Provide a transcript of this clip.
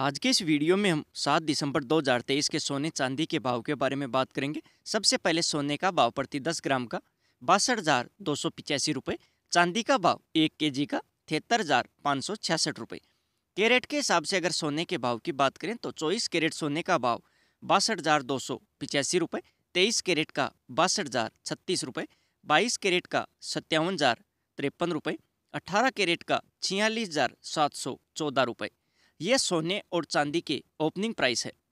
आज के इस वीडियो में हम 7 दिसंबर 2023 के सोने चांदी के भाव के बारे में बात करेंगे सबसे पहले सोने का भाव प्रति 10 ग्राम का बासठ हजार दो सौ पिचासी रुपये चांदी का भाव एक के जी का तिहत्तर हजार पाँच सौ छियासठ रुपये कैरेट के हिसाब से अगर सोने के भाव की बात करें तो चौबीस कैरेट सोने का भाव बासठ हजार दो सौ पिचासी रुपये तेईस कैरेट का बासठ हजार छत्तीस रुपये बाईस कैरेट का सत्तावन हजार तिरपन रुपये अठारह कैरेट का छियालीस हजार सात सौ चौदह रुपये ये सोने और चांदी के ओपनिंग प्राइस है